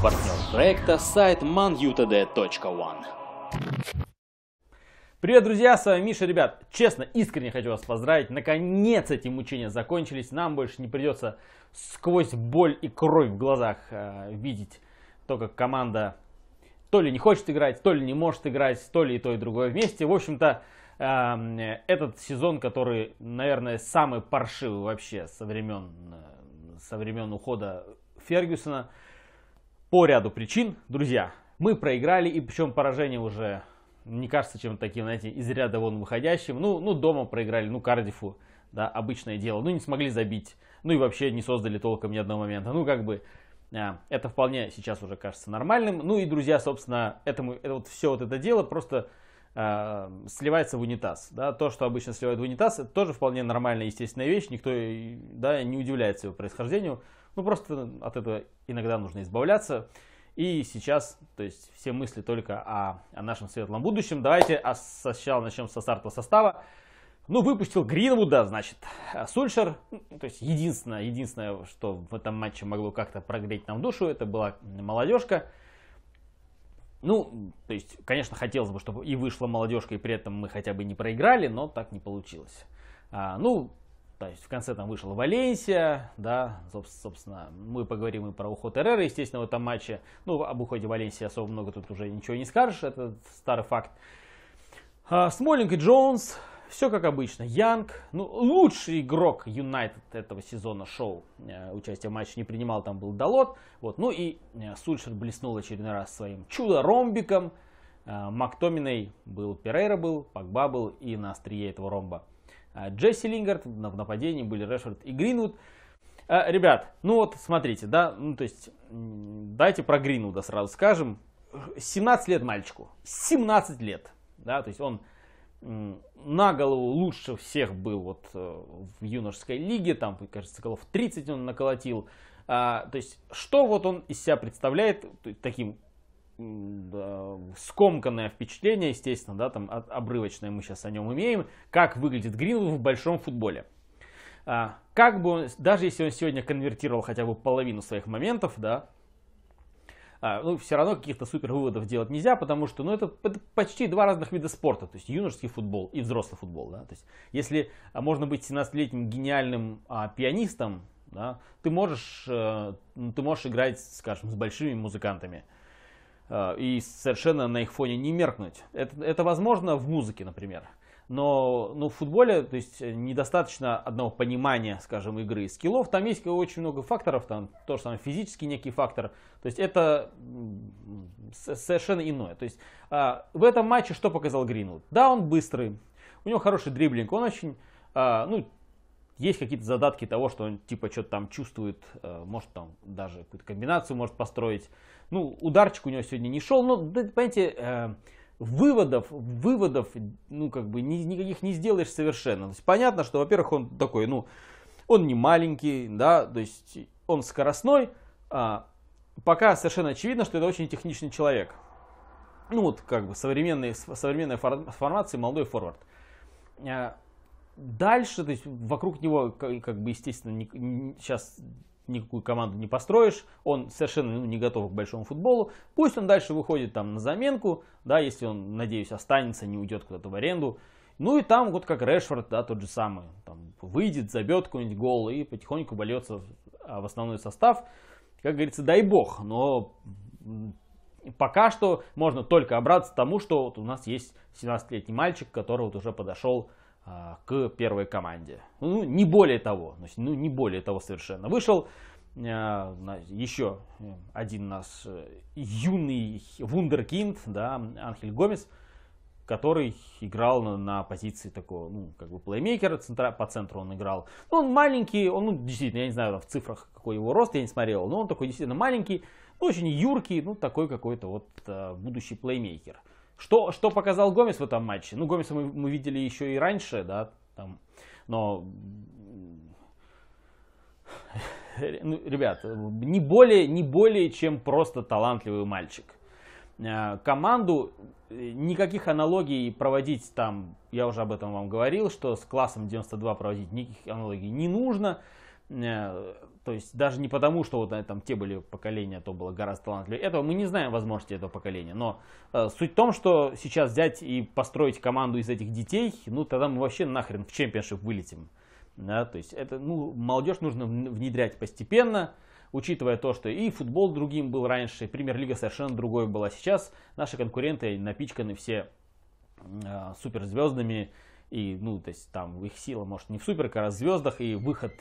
Партнер проекта сайт manutd.one. Привет, друзья, с вами Миша. Ребят, честно, искренне хочу вас поздравить. Наконец эти мучения закончились. Нам больше не придется сквозь боль и кровь в глазах э, видеть то, как команда то ли не хочет играть, то ли не может играть, то ли и то, и другое вместе. В общем-то, э, этот сезон, который, наверное, самый паршивый вообще со времен, э, со времен ухода Фергюсона, э, по ряду причин, друзья, мы проиграли, и причем поражение уже не кажется чем то таким, знаете, из ряда вон выходящим. Ну, ну дома проиграли, ну, Кардифу, да, обычное дело. Ну, не смогли забить, ну и вообще не создали толком ни одного момента. Ну, как бы, а, это вполне сейчас уже кажется нормальным. Ну и, друзья, собственно, этому, это вот все вот это дело просто э, сливается в унитаз. Да? То, что обычно сливают в унитаз, это тоже вполне нормальная естественная вещь. Никто да, не удивляется его происхождению. Ну, просто от этого иногда нужно избавляться. И сейчас, то есть, все мысли только о, о нашем светлом будущем. Давайте а сначала начнем со старта состава. Ну, выпустил Гринвуда, значит, э, Сульшер. Ну, то есть, единственное, единственное, что в этом матче могло как-то прогреть нам душу, это была молодежка. Ну, то есть, конечно, хотелось бы, чтобы и вышла молодежка, и при этом мы хотя бы не проиграли, но так не получилось. А, ну, то есть в конце там вышел Валенсия, да, собственно, мы поговорим и про уход Эррера, естественно, в этом матче. Ну, об уходе Валенсии особо много тут уже ничего не скажешь, это старый факт. А, Смолинг и Джонс, все как обычно. Янг, ну, лучший игрок Юнайтед этого сезона шоу. Э, участие в матче не принимал, там был Далот. Вот, ну и э, Сульшер блеснул очередной раз своим чудо-ромбиком. Э, Мактоминой был Перейра был, Пакба был и на острие этого ромба а, Джесси Лингард, в нападении были Решфорд и Гринвуд. А, ребят, ну вот смотрите, да, ну то есть давайте про Гринвуда сразу скажем. 17 лет мальчику, 17 лет, да, то есть он на голову лучше всех был вот э, в юношеской лиге, там, кажется, голов 30 он наколотил. А, то есть, что вот он из себя представляет таким скомканное впечатление, естественно, да, там обрывочное мы сейчас о нем имеем, как выглядит Гринвуд в большом футболе. А, как бы он, даже если он сегодня конвертировал хотя бы половину своих моментов, да, а, ну, все равно каких-то супер выводов делать нельзя, потому что, ну, это почти два разных вида спорта, то есть юношеский футбол и взрослый футбол, да, то есть если а, можно быть 17-летним гениальным а, пианистом, да, ты можешь, э, ну, ты можешь играть, скажем, с большими музыкантами, Э, и совершенно на их фоне не меркнуть. Это, это возможно в музыке, например. Но ну, в футболе, то есть э, недостаточно одного понимания, скажем, игры и скиллов. Там есть очень много факторов, там то же самое физический некий фактор. То есть это совершенно иное. То есть а, в этом матче что показал Гринвуд? Да, он быстрый, у него хороший дриблинг, он очень, а, ну, есть какие-то задатки того, что он типа что-то там чувствует, э, может там даже какую-то комбинацию может построить. Ну, ударчик у него сегодня не шел, но, понимаете, э, выводов, выводов, ну, как бы, никаких не сделаешь совершенно. То есть понятно, что, во-первых, он такой, ну, он не маленький, да, то есть он скоростной. А пока совершенно очевидно, что это очень техничный человек. Ну, вот, как бы, современные, современная формация, молодой форвард. А, дальше, то есть вокруг него, как бы, естественно, не, не, сейчас никакую команду не построишь, он совершенно ну, не готов к большому футболу. Пусть он дальше выходит там на заменку, да, если он, надеюсь, останется, не уйдет куда-то в аренду. Ну и там вот как Решфорд, да, тот же самый, там выйдет, забьет какой-нибудь гол и потихоньку вольется в а, основной состав. Как говорится, дай бог, но пока что можно только обраться тому, что вот у нас есть 17-летний мальчик, который вот уже подошел а, к первой команде. Ну, не более того, ну, не более того совершенно. Вышел а, еще один нас э, юный вундеркинд, да, Анхель Гомес, который играл на, на позиции такого, ну, как бы плеймейкера, центра, по центру он играл. Ну, он маленький, он, ну, действительно, я не знаю, в цифрах какой его рост, я не смотрел, но он такой действительно маленький, ну, очень юркий, ну, такой какой-то вот э, будущий плеймейкер. Что, что показал Гомес в этом матче? Ну, Гомеса мы, мы видели еще и раньше, да, там, но... Ну, ребят, не более, не более, чем просто талантливый мальчик. Э, команду э, никаких аналогий проводить там, я уже об этом вам говорил, что с классом 92 проводить никаких аналогий не нужно. Э, то есть даже не потому, что вот там те были поколения, а то было гораздо талантливее. Этого мы не знаем возможности этого поколения. Но э, суть в том, что сейчас взять и построить команду из этих детей, ну тогда мы вообще нахрен в чемпионшип вылетим. Да, то есть это, ну, молодежь нужно внедрять постепенно, учитывая то, что и футбол другим был раньше, премьер-лига совершенно другой была. Сейчас наши конкуренты напичканы все э, суперзвездами, и, ну, то есть там их сила, может, не в супер, а в звездах, и выход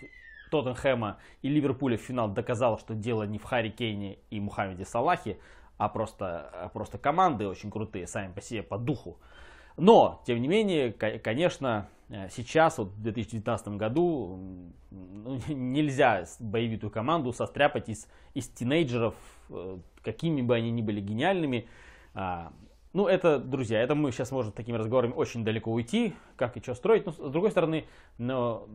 Тоттенхэма и Ливерпуля в финал доказал, что дело не в Харри Кейне и Мухаммеде Салахе, а просто, а просто команды очень крутые сами по себе по духу. Но, тем не менее, конечно, э, сейчас, вот в 2019 году, ну, нельзя боевитую команду состряпать из, из тинейджеров, э, какими бы они ни были гениальными. А, ну, это, друзья, это мы сейчас можем такими разговорами очень далеко уйти, как и что строить. Но, с другой стороны, но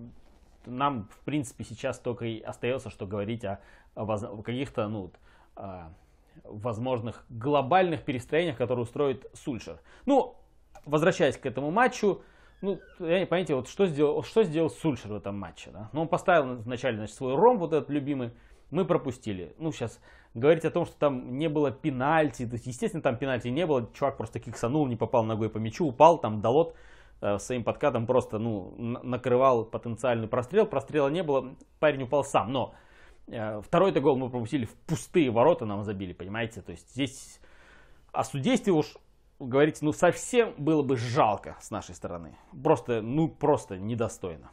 нам, в принципе, сейчас только и остается, что говорить о, о каких-то, ну, о возможных глобальных перестроениях, которые устроит Сульшер. Ну, возвращаясь к этому матчу, ну, я не понимаю, вот что сделал, что сделал Сульшер в этом матче, да? Ну, он поставил вначале, значит, свой ром, вот этот любимый, мы пропустили. Ну, сейчас говорить о том, что там не было пенальти, то есть, естественно, там пенальти не было, чувак просто киксанул, не попал ногой по мячу, упал, там, Далот Э, своим подкатом просто ну, накрывал потенциальный прострел. Прострела не было, парень упал сам. Но э, второй-то гол мы пропустили, в пустые ворота нам забили, понимаете? То есть здесь о а судействе уж говорить, ну совсем было бы жалко с нашей стороны. Просто, ну просто недостойно.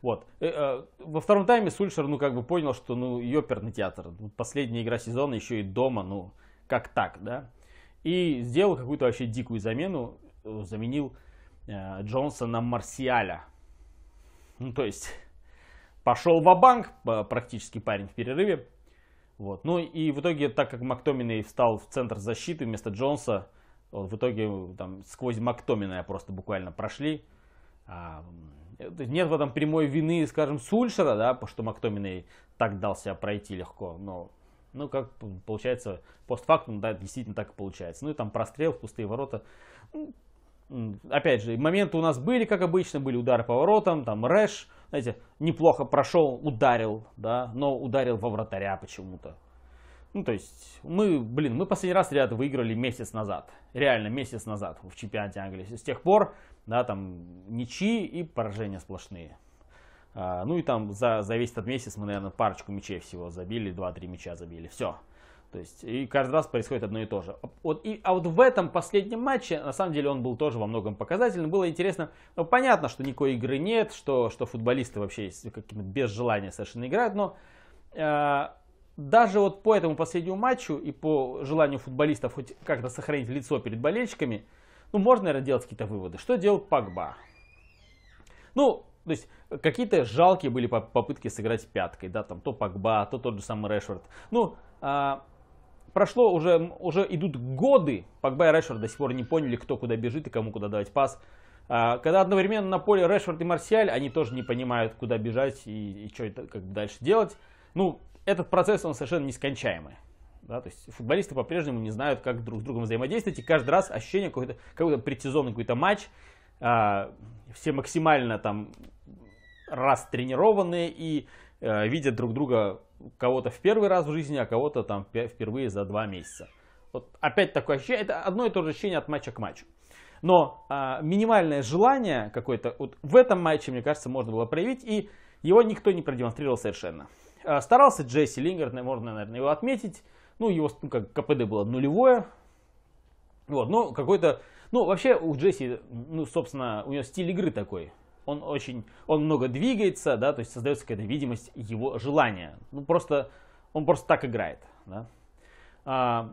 Вот. Э, во втором тайме Сульшер, ну, как бы понял, что, ну, ёперный театр. Ну, последняя игра сезона, еще и дома, ну, как так, да? И сделал какую-то вообще дикую замену заменил э, Джонса на Марсиаля. Ну, то есть, пошел в банк э, практически парень в перерыве. Вот. Ну и в итоге, так как Мактоминой встал в центр защиты вместо Джонса, э, в итоге там сквозь Мактоминая просто буквально прошли. А, нет в этом прямой вины, скажем, Сульшера, да, потому что Мактоминой так дал себя пройти легко, но ну, как получается, постфактум, да, действительно так и получается. Ну и там прострел в пустые ворота. Ну, опять же, моменты у нас были, как обычно, были удары по воротам, там рэш, знаете, неплохо прошел, ударил, да, но ударил во вратаря почему-то. Ну, то есть, мы, блин, мы последний раз ряд выиграли месяц назад. Реально, месяц назад в чемпионате Англии. С тех пор, да, там, ничьи и поражения сплошные. А, ну, и там за, за весь этот месяц мы, наверное, парочку мячей всего забили, 2-3 мяча забили. Все. То есть, и каждый раз происходит одно и то же. Вот, и, а вот в этом последнем матче, на самом деле, он был тоже во многом показательным. Было интересно, ну, понятно, что никакой игры нет, что, что футболисты вообще без желания совершенно играют, но э, даже вот по этому последнему матчу и по желанию футболистов хоть как-то сохранить лицо перед болельщиками, ну, можно, наверное, делать какие-то выводы. Что делал Пагба? Ну, то есть, какие-то жалкие были попытки сыграть пяткой, да, там, то Пагба, то тот же самый Решвард. Ну, э, прошло уже, уже идут годы, Погба и Решфорд до сих пор не поняли, кто куда бежит и кому куда давать пас. А, когда одновременно на поле Решфорд и Марсиаль, они тоже не понимают, куда бежать и, и что это, как бы дальше делать. Ну, этот процесс, он совершенно нескончаемый. Да, то есть футболисты по-прежнему не знают, как друг с другом взаимодействовать, и каждый раз ощущение какой-то, какой-то предсезонный какой-то матч, а, все максимально там растренированные и а, видят друг друга кого-то в первый раз в жизни, а кого-то там впервые за два месяца. Вот опять такое ощущение, это одно и то же ощущение от матча к матчу. Но а, минимальное желание какое-то вот в этом матче, мне кажется, можно было проявить, и его никто не продемонстрировал совершенно. А, старался Джесси Лингард, можно, наверное, его отметить. Ну, его ну, как КПД было нулевое. Вот, но ну, какой-то... Ну, вообще у Джесси, ну, собственно, у него стиль игры такой он очень, он много двигается, да, то есть создается какая-то видимость его желания. Ну, просто, он просто так играет, да. А,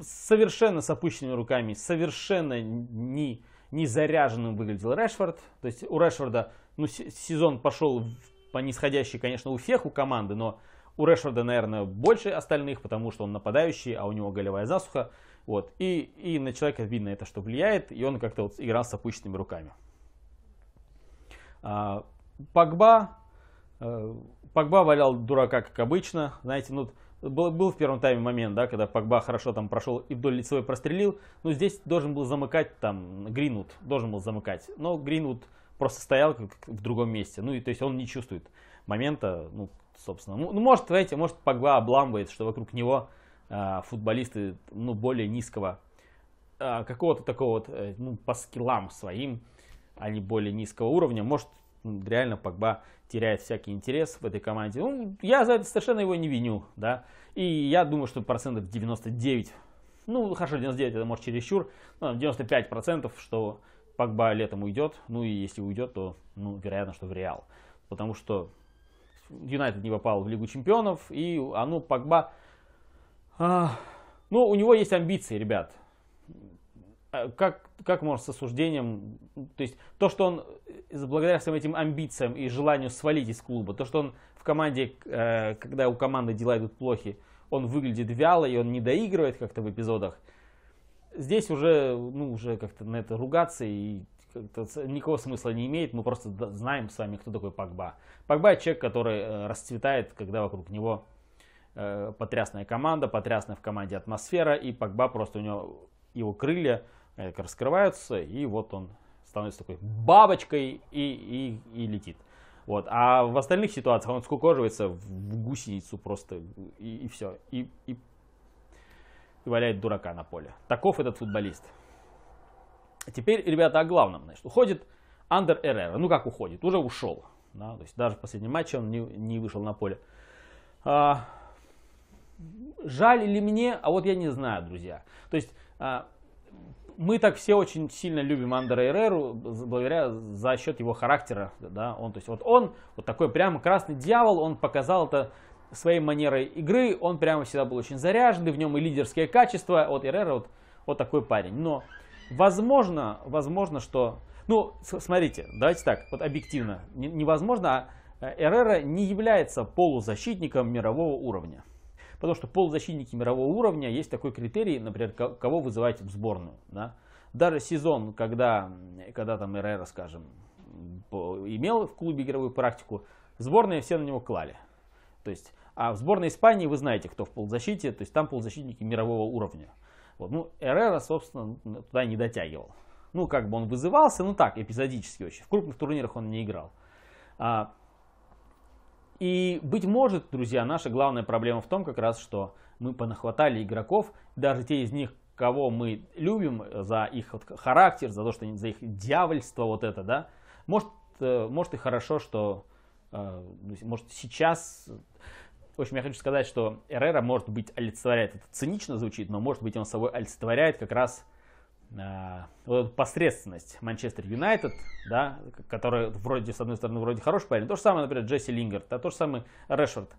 совершенно с опущенными руками, совершенно не, не заряженным выглядел Решфорд. То есть у Решфорда, ну, сезон пошел по нисходящей, конечно, у всех, у команды, но у Решфорда, наверное, больше остальных, потому что он нападающий, а у него голевая засуха. Вот. И, и на человека видно это, что влияет, и он как-то вот играл с опущенными руками. А, Погба, э, Погба валял дурака, как обычно. Знаете, ну, был, был в первом тайме момент, да, когда Погба хорошо там прошел и вдоль лицевой прострелил. Но здесь должен был замыкать там Гринвуд, должен был замыкать. Но Гринвуд просто стоял как в другом месте. Ну, и то есть он не чувствует момента, ну, собственно. Ну, ну может, знаете, может Погба обламывает, что вокруг него э, футболисты, ну, более низкого, э, какого-то такого вот, э, ну, по скиллам своим, они более низкого уровня. Может, ну, реально Погба теряет всякий интерес в этой команде. Ну, я за это совершенно его не виню, да. И я думаю, что процентов 99, ну, хорошо, 99 это может чересчур, но 95 процентов, что Погба летом уйдет. Ну, и если уйдет, то, ну, вероятно, что в Реал. Потому что Юнайтед не попал в Лигу Чемпионов, и, а ну, Погба... А, ну, у него есть амбиции, ребят. А, как, как можно с осуждением, то есть то, что он благодаря своим этим амбициям и желанию свалить из клуба, то, что он в команде, э, когда у команды дела идут плохи, он выглядит вяло и он не доигрывает как-то в эпизодах, здесь уже, ну, уже как-то на это ругаться и никакого смысла не имеет, мы просто знаем с вами, кто такой Пакба Пакба человек, который э, расцветает, когда вокруг него э, потрясная команда, потрясная в команде атмосфера, и Пакба просто у него его крылья Э, раскрываются, и вот он становится такой бабочкой и, и, и летит. Вот. А в остальных ситуациях он скукоживается в гусеницу просто и, и все. И, и, и валяет дурака на поле. Таков этот футболист. Теперь, ребята, о главном. Значит, уходит Андер Эррера. Ну как уходит? Уже ушел. Да? То есть даже в последнем матче он не, не вышел на поле. А, жаль ли мне? А вот я не знаю, друзья. То есть а, мы так все очень сильно любим Андера Эреру благодаря за счет его характера, да, он, то есть вот он, вот такой прямо красный дьявол, он показал это своей манерой игры, он прямо всегда был очень заряженный, в нем и лидерские качества, вот Эрера вот, вот такой парень, но возможно, возможно, что, ну, смотрите, давайте так, вот объективно, невозможно, а, а Эрера не является полузащитником мирового уровня. Потому что полузащитники мирового уровня, есть такой критерий, например, кого вызываете в сборную. Да? Даже сезон, когда, когда там Эрера, скажем, имел в клубе игровую практику, сборные все на него клали. То есть, а в сборной Испании вы знаете, кто в полузащите, то есть там полузащитники мирового уровня. Вот, ну, Эрера, собственно, туда не дотягивал. Ну, как бы он вызывался, ну так, эпизодически очень. В крупных турнирах он не играл. А, и, быть может, друзья, наша главная проблема в том как раз, что мы понахватали игроков, даже те из них, кого мы любим э, за их характер, за то, что за их дьявольство вот это, да. Может, э, может и хорошо, что э, ну, может сейчас... В общем, я хочу сказать, что Эрера может быть, олицетворяет, это цинично звучит, но может быть он собой олицетворяет как раз а, э, посредственность Манчестер Юнайтед, да, которая вроде, с одной стороны, вроде хороший парень. То же самое, например, Джесси Лингард, да, то же самое Решфорд.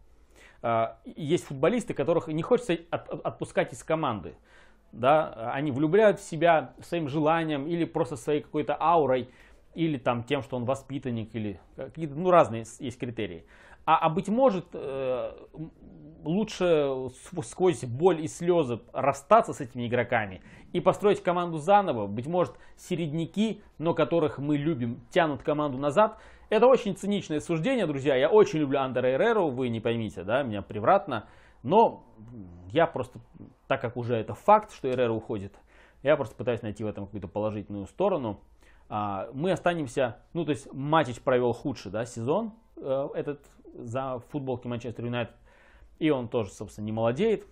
А, есть футболисты, которых не хочется отпускать из команды. Да, они влюбляют в себя своим желанием или просто своей какой-то аурой, или там тем, что он воспитанник, или э, какие-то, ну, разные есть критерии. А, а быть может, э, лучше сквозь боль и слезы расстаться с этими игроками и построить команду заново. Быть может, середняки, но которых мы любим, тянут команду назад. Это очень циничное суждение, друзья. Я очень люблю Андера Эреру, вы не поймите, да, меня превратно. Но я просто, так как уже это факт, что Эрера уходит, я просто пытаюсь найти в этом какую-то положительную сторону. А, мы останемся, ну то есть Матич провел худший да, сезон э, этот за футболки Манчестер Юнайтед. И он тоже, собственно, не молодеет.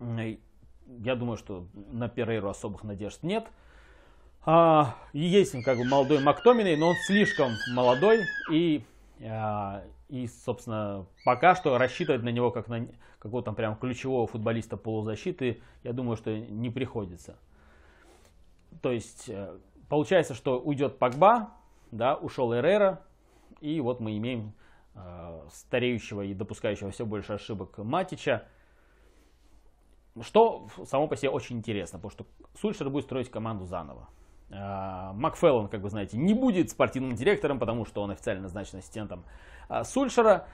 Я думаю, что на Перейру особых надежд нет. А, есть он как бы молодой Мактоминой, но он слишком молодой и, а, и собственно, пока что рассчитывать на него как на какого-то прям ключевого футболиста полузащиты, я думаю, что не приходится. То есть, э, получается, что уйдет Погба, да, ушел Эррера, и вот мы имеем Э, стареющего и допускающего все больше ошибок Матича. Что само по себе очень интересно, потому что Сульшер будет строить команду заново. Э, Макфеллон, как вы знаете, не будет спортивным директором, потому что он официально назначен ассистентом э, Сульшера.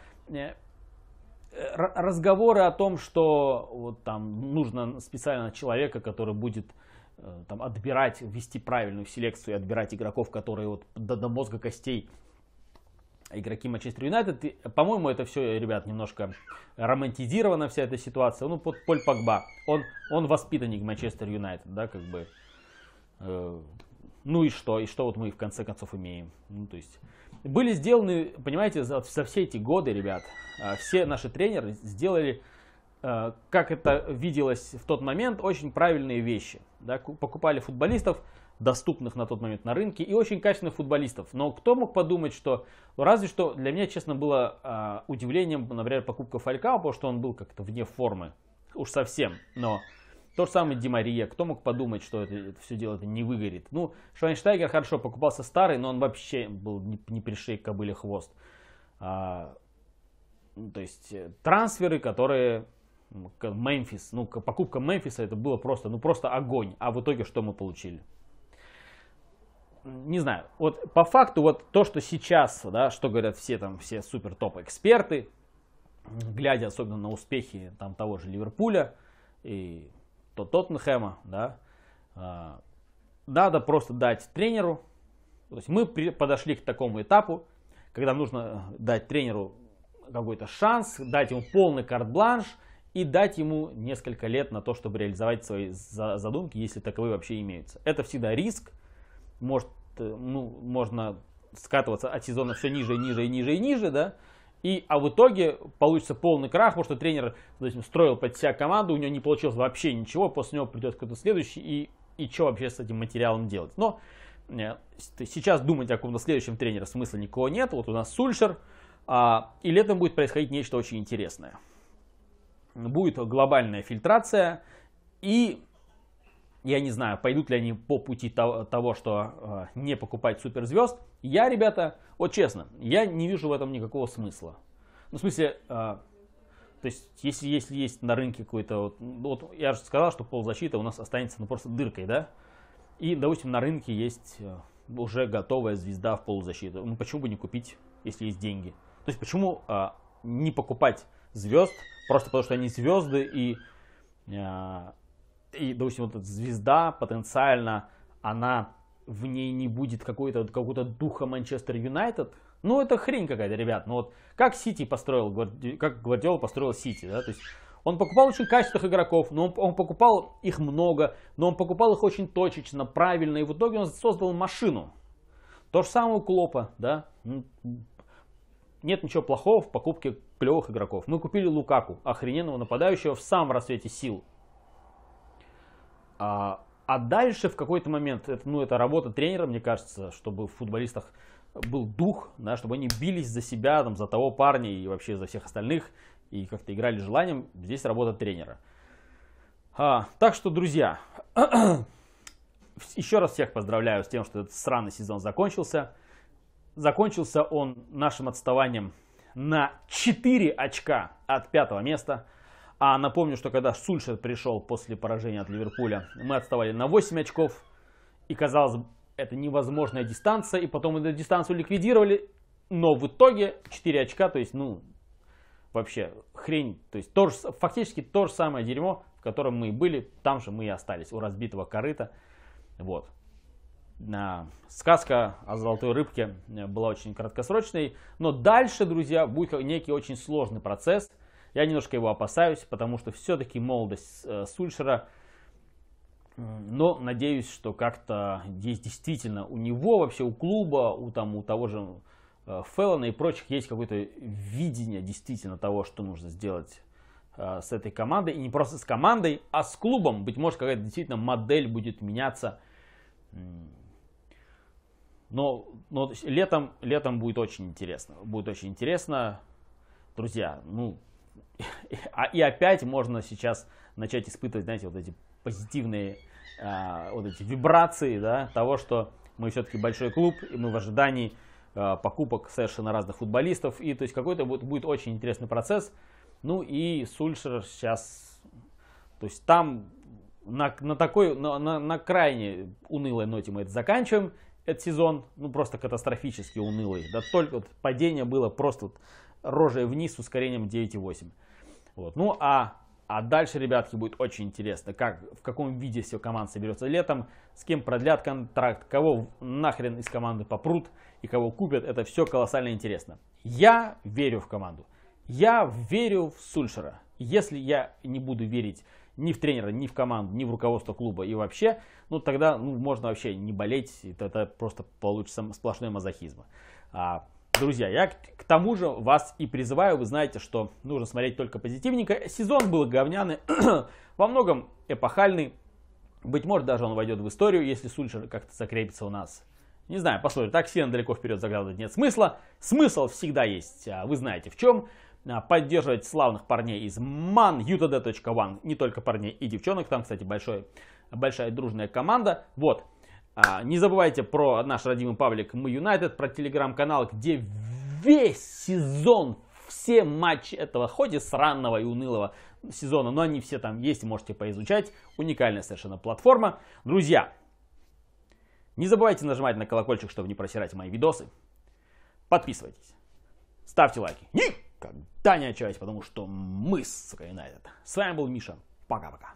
Разговоры о том, что вот там нужно специально человека, который будет там отбирать, вести правильную селекцию, отбирать игроков, которые вот до, до мозга костей игроки Манчестер Юнайтед. По-моему, это все, ребят, немножко романтизирована вся эта ситуация. Ну, под Поль Погба, он, он воспитанник Манчестер Юнайтед, да, как бы. Э, ну и что? И что вот мы в конце концов имеем? Ну, то есть, были сделаны, понимаете, за, за все эти годы, ребят, э, все наши тренеры сделали э, как это виделось в тот момент, очень правильные вещи. Да, покупали футболистов, доступных на тот момент на рынке и очень качественных футболистов. Но кто мог подумать, что... Ну, разве что для меня, честно, было э, удивлением, например, покупка Фалькао, потому что он был как-то вне формы. Уж совсем. Но то же самое Димария. Кто мог подумать, что это, это все дело это не выгорит? Ну, Швайнштайгер хорошо покупался старый, но он вообще был не, не пришей кобыле хвост. А, ну, то есть э, трансферы, которые ну, Мемфис, ну покупка Мемфиса это было просто, ну просто огонь. А в итоге что мы получили? не знаю, вот по факту вот то, что сейчас, да, что говорят все там, все супер топ эксперты, глядя особенно на успехи там того же Ливерпуля и то Тоттенхэма, да, а, надо просто дать тренеру, то есть мы при, подошли к такому этапу, когда нужно дать тренеру какой-то шанс, дать ему полный карт-бланш и дать ему несколько лет на то, чтобы реализовать свои задумки, если таковые вообще имеются. Это всегда риск, может, э, ну, можно скатываться от сезона все ниже и ниже и ниже и ниже, да, и, а в итоге получится полный крах, потому что тренер допустим, строил под себя команду, у него не получилось вообще ничего, после него придет кто-то следующий, и, и что вообще с этим материалом делать. Но э, сейчас думать о каком-то следующем тренере смысла никого нет, вот у нас Сульшер, э, и летом будет происходить нечто очень интересное. Будет глобальная фильтрация, и я не знаю, пойдут ли они по пути того, что э, не покупать суперзвезд. Я, ребята, вот честно, я не вижу в этом никакого смысла. Ну, в смысле, э, то есть, если, если есть на рынке какой-то... Вот, ну, вот я же сказал, что полузащита у нас останется ну, просто дыркой, да? И, допустим, на рынке есть э, уже готовая звезда в полузащиту. Ну, почему бы не купить, если есть деньги? То есть, почему не покупать звезд просто потому, что они звезды и и, допустим, вот эта звезда потенциально, она в ней не будет какой-то вот, какого-то духа Манчестер Юнайтед, ну это хрень какая-то, ребят. Ну вот как Сити построил, как Гвардиола построил Сити, да, то есть он покупал очень качественных игроков, но он, он покупал их много, но он покупал их очень точечно, правильно, и в итоге он создал машину. То же самое у Клопа, да. Ну, нет ничего плохого в покупке клевых игроков. Мы купили Лукаку, охрененного нападающего в самом расцвете сил. А, а дальше в какой-то момент, это, ну, это работа тренера, мне кажется, чтобы в футболистах был дух, да, чтобы они бились за себя, там, за того парня и вообще за всех остальных, и как-то играли желанием. Здесь работа тренера. А, так что, друзья, еще раз всех поздравляю с тем, что этот сраный сезон закончился. Закончился он нашим отставанием на 4 очка от пятого места. А напомню, что когда Сульшер пришел после поражения от Ливерпуля, мы отставали на 8 очков. И казалось бы, это невозможная дистанция. И потом эту дистанцию ликвидировали. Но в итоге 4 очка, то есть, ну, вообще хрень. То есть то же, фактически то же самое дерьмо, в котором мы и были, там же мы и остались, у разбитого корыта. Вот. А, сказка о золотой рыбке э, была очень краткосрочной, но дальше, друзья, будет некий очень сложный процесс – я немножко его опасаюсь, потому что все-таки молодость э, Сульшера, но надеюсь, что как-то здесь действительно у него вообще, у клуба, у, там, у того же э, Феллона и прочих есть какое-то видение действительно того, что нужно сделать э, с этой командой. И не просто с командой, а с клубом. Быть может, какая-то действительно модель будет меняться. Но, но летом, летом будет очень интересно. Будет очень интересно. Друзья, ну, а и опять можно сейчас начать испытывать, знаете, вот эти позитивные э, вот эти вибрации, да, того, что мы все-таки большой клуб, и мы в ожидании э, покупок совершенно разных футболистов, и то есть какой-то будет, будет очень интересный процесс. Ну и Сульшер сейчас, то есть там на, на такой, на, на, на крайне унылой ноте мы это заканчиваем, этот сезон, ну просто катастрофически унылый, да только вот, падение было просто вот, рожей вниз с ускорением 9,8. Вот. Ну а, а дальше, ребятки, будет очень интересно, как, в каком виде все команд соберется летом, с кем продлят контракт, кого нахрен из команды попрут и кого купят. Это все колоссально интересно. Я верю в команду. Я верю в Сульшера. Если я не буду верить ни в тренера, ни в команду, ни в руководство клуба и вообще, ну тогда ну, можно вообще не болеть, Это тогда просто получится сплошной мазохизм. А Друзья, я к тому же вас и призываю, вы знаете, что нужно смотреть только позитивненько. Сезон был говняный, во многом эпохальный. Быть может, даже он войдет в историю, если Сульшер как-то закрепится у нас. Не знаю, посмотрим, так сильно далеко вперед заглядывать нет смысла. Смысл всегда есть, а вы знаете в чем. А, поддерживать славных парней из Man manutd.one, не только парней и девчонок, там, кстати, большой, большая дружная команда. Вот, а, не забывайте про наш родимый паблик «Мы Юнайтед», про телеграм-канал, где весь сезон, все матчи этого, хоть и сраного и унылого сезона, но они все там есть, можете поизучать. Уникальная совершенно платформа. Друзья, не забывайте нажимать на колокольчик, чтобы не просирать мои видосы. Подписывайтесь, ставьте лайки. Никогда не отчаивайтесь, потому что мы с Юнайтед. С вами был Миша. Пока-пока.